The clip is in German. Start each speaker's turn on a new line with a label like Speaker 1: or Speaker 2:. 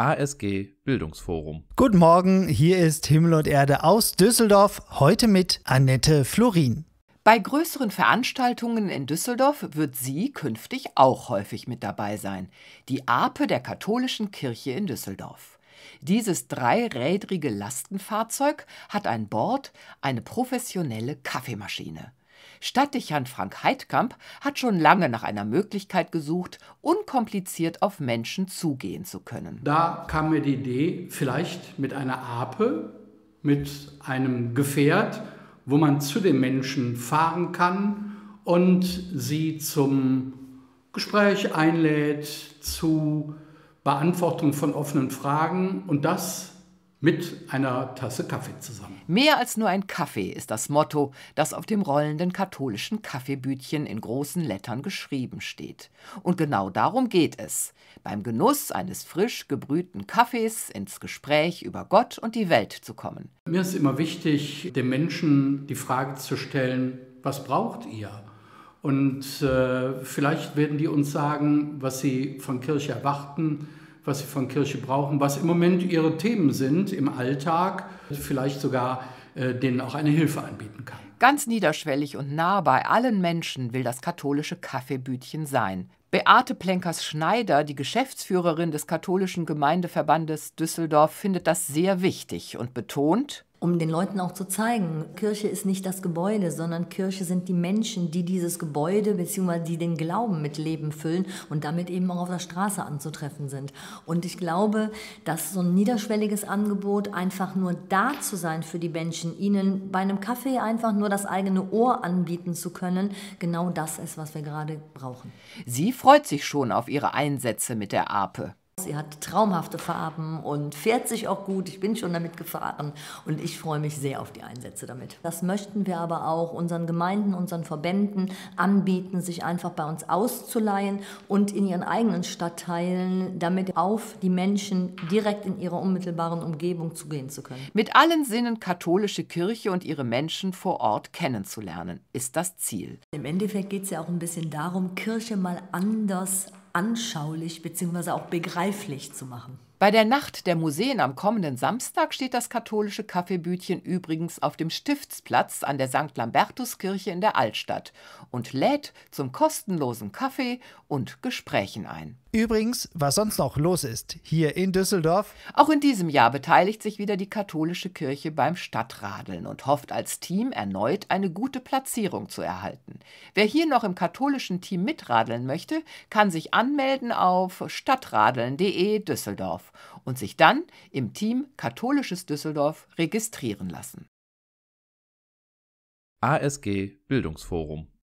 Speaker 1: ASG Bildungsforum. Guten Morgen, hier ist Himmel und Erde aus Düsseldorf, heute mit Annette Florin.
Speaker 2: Bei größeren Veranstaltungen in Düsseldorf wird sie künftig auch häufig mit dabei sein, die Ape der katholischen Kirche in Düsseldorf. Dieses dreirädrige Lastenfahrzeug hat an Bord eine professionelle Kaffeemaschine. Stadtdechant Frank Heidkamp hat schon lange nach einer Möglichkeit gesucht, unkompliziert auf Menschen zugehen zu können.
Speaker 1: Da kam mir die Idee, vielleicht mit einer Ape, mit einem Gefährt, wo man zu den Menschen fahren kann und sie zum Gespräch einlädt, zu Beantwortung von offenen Fragen und das mit
Speaker 2: einer Tasse Kaffee zusammen. Mehr als nur ein Kaffee ist das Motto, das auf dem rollenden katholischen Kaffeebütchen in großen Lettern geschrieben steht. Und genau darum geht es, beim Genuss eines frisch gebrühten Kaffees ins Gespräch über Gott und die Welt zu kommen.
Speaker 1: Mir ist immer wichtig, dem Menschen die Frage zu stellen, was braucht ihr? Und äh, vielleicht werden die uns sagen, was sie von Kirche erwarten, was sie von Kirche brauchen, was im Moment ihre Themen sind im
Speaker 2: Alltag, vielleicht sogar äh, denen auch eine Hilfe anbieten kann. Ganz niederschwellig und nah bei allen Menschen will das katholische Kaffeebütchen sein. Beate Plenkers Schneider, die Geschäftsführerin des katholischen Gemeindeverbandes Düsseldorf, findet das sehr wichtig und betont,
Speaker 3: um den Leuten auch zu zeigen, Kirche ist nicht das Gebäude, sondern Kirche sind die Menschen, die dieses Gebäude bzw. die den Glauben mit Leben füllen und damit eben auch auf der Straße anzutreffen sind. Und ich glaube, dass so ein niederschwelliges Angebot, einfach nur da zu sein für die Menschen, ihnen bei einem Kaffee einfach nur das eigene Ohr anbieten zu können, genau das ist, was wir gerade brauchen.
Speaker 2: Sie freut sich schon auf ihre Einsätze mit der APE.
Speaker 3: Sie hat traumhafte Farben und fährt sich auch gut. Ich bin schon damit gefahren und ich freue mich sehr auf die Einsätze damit. Das möchten wir aber auch unseren Gemeinden, unseren Verbänden anbieten, sich einfach bei uns auszuleihen und in ihren eigenen Stadtteilen damit auf die Menschen direkt in ihrer unmittelbaren Umgebung zugehen zu können.
Speaker 2: Mit allen Sinnen katholische Kirche und ihre Menschen vor Ort kennenzulernen, ist
Speaker 3: das Ziel. Im Endeffekt geht es ja auch ein bisschen darum, Kirche mal anders anschaulich bzw. auch begreiflich zu machen. Bei der Nacht der Museen am kommenden Samstag steht
Speaker 2: das katholische Kaffeebütchen übrigens auf dem Stiftsplatz an der St. Lambertuskirche in der Altstadt und lädt zum kostenlosen Kaffee und Gesprächen ein.
Speaker 1: Übrigens, was sonst noch los ist
Speaker 2: hier in Düsseldorf. Auch in diesem Jahr beteiligt sich wieder die katholische Kirche beim Stadtradeln und hofft als Team erneut eine gute Platzierung zu erhalten. Wer hier noch im katholischen Team mitradeln möchte, kann sich anmelden auf stadtradeln.de Düsseldorf und sich dann im Team Katholisches
Speaker 3: Düsseldorf registrieren lassen. ASG Bildungsforum